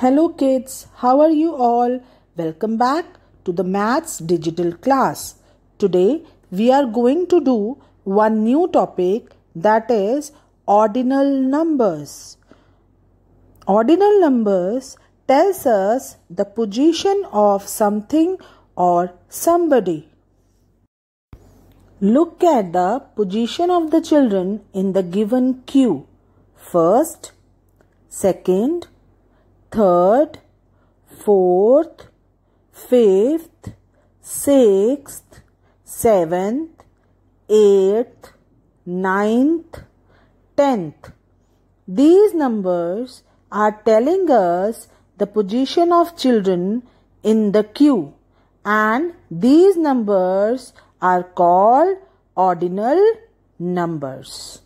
Hello kids, how are you all? Welcome back to the Maths Digital class. Today we are going to do one new topic that is ordinal numbers. Ordinal numbers tells us the position of something or somebody. Look at the position of the children in the given queue. First, second, third, fourth, fifth, sixth, seventh, eighth, ninth, tenth. These numbers are telling us the position of children in the queue and these numbers are called ordinal numbers.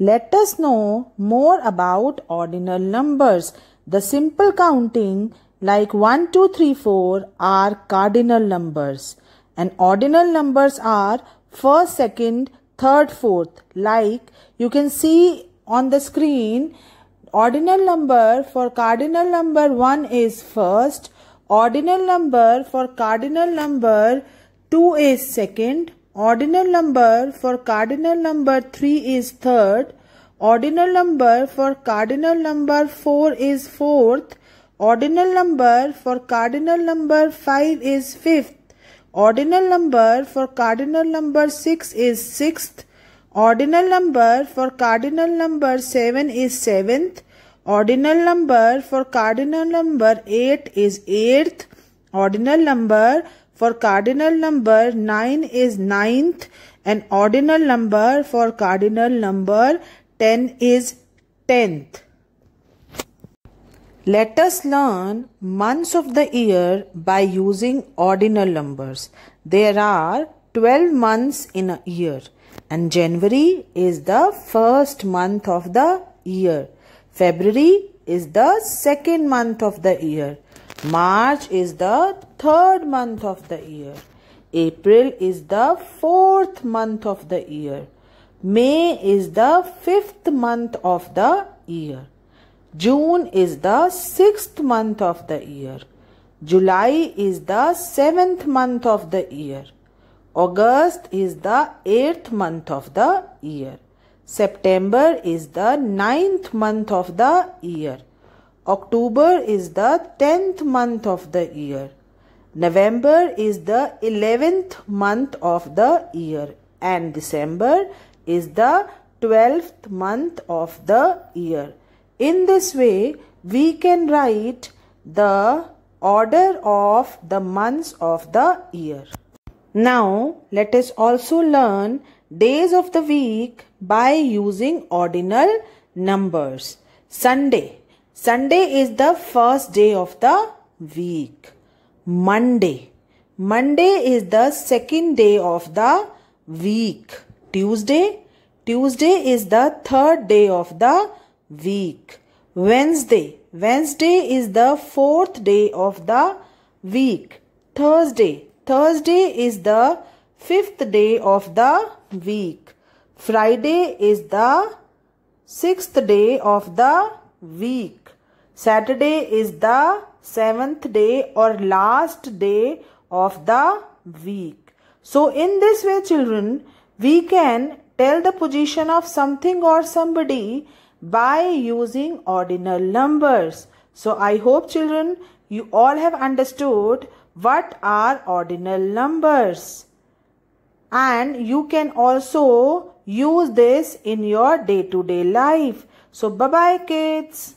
Let us know more about ordinal numbers. The simple counting like 1, 2, 3, 4 are cardinal numbers and ordinal numbers are first, second, third, fourth. Like you can see on the screen, ordinal number for cardinal number 1 is first, ordinal number for cardinal number 2 is second, ordinal number for cardinal number 3 is third, Ordinal number for cardinal number 4 is 4th. Ordinal number for cardinal number 5 is 5th. Ordinal number for cardinal number 6 is 6th. Ordinal number for cardinal number 7 is 7th. Ordinal number for cardinal number 8 is 8th. Ordinal number for cardinal number 9 is ninth. and ordinal number for cardinal number 10 is 10th. Let us learn months of the year by using ordinal numbers. There are 12 months in a year and January is the first month of the year. February is the second month of the year. March is the third month of the year. April is the fourth month of the year. May is the fifth month of the year. June is the sixth month of the year. July is the seventh month of the year. August is the eighth month of the year. September is the ninth month of the year. October is the tenth month of the year. November is the eleventh month of the year. And December is the 12th month of the year. In this way, we can write the order of the months of the year. Now, let us also learn days of the week by using ordinal numbers. Sunday. Sunday is the first day of the week. Monday. Monday is the second day of the week. Tuesday. Tuesday is the third day of the week. Wednesday. Wednesday is the fourth day of the week. Thursday. Thursday is the fifth day of the week. Friday is the sixth day of the week. Saturday is the seventh day or last day of the week. So in this way children, we can tell the position of something or somebody by using ordinal numbers. So I hope children you all have understood what are ordinal numbers and you can also use this in your day-to-day -day life. So bye-bye kids.